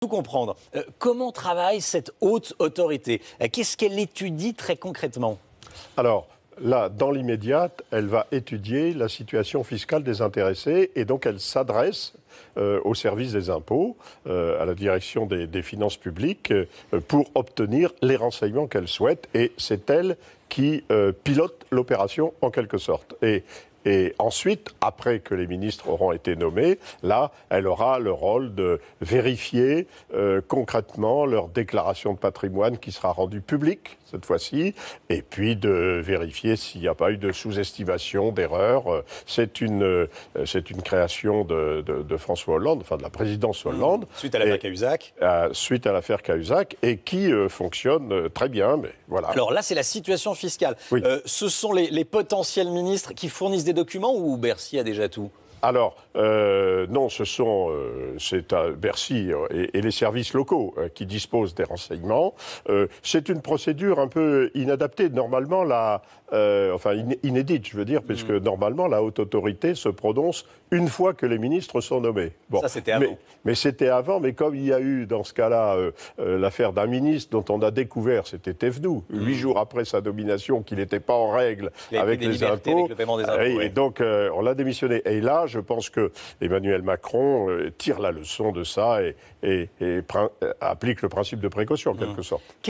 tout comprendre. Euh, comment travaille cette haute autorité euh, Qu'est-ce qu'elle étudie très concrètement Alors, là, dans l'immédiat, elle va étudier la situation fiscale des intéressés et donc elle s'adresse euh, au service des impôts, à la direction des, finances publiques, pour obtenir les renseignements qu'elle souhaite. Et c'est elle qui pilote l'opération en quelque sorte. Et et ensuite, après que les ministres auront été nommés, là, elle aura le rôle de vérifier euh, concrètement leur déclaration de patrimoine qui sera rendue publique cette fois-ci, et puis de vérifier s'il n'y a pas eu de sous-estimation, d'erreur. Euh, c'est une, euh, c'est une création de, François Hollande, enfin de la présidence hmm. Hollande. Suite à l'affaire Cahuzac. suite à l'affaire Cahuzac, et qui fonctionne très bien, mais voilà. Alors là, c'est la situation fiscale. ce sont les, les potentiels ministres qui fournissent des Document ou Bercy a déjà tout alors, euh, non, ce sont euh, c'est à Bercy euh, et, les services locaux qui disposent des renseignements. c'est une procédure un peu inadaptée. Normalement, la, enfin inédite, je veux dire, puisque mm. normalement la haute autorité se prononce une fois que les ministres sont nommés. ça c'était avant. Mais, c'était avant, mais comme il y a eu dans ce cas-là l'affaire d'un ministre dont on a découvert, c'était tefdou, mm. huit jours après sa nomination, qu'il n'était pas en règle avec les impôts, Et, donc on l'a démissionné. Et là, je pense que Emmanuel Macron euh, tire la leçon de ça et, et euh, applique le principe de précaution en quelque mmh. sorte.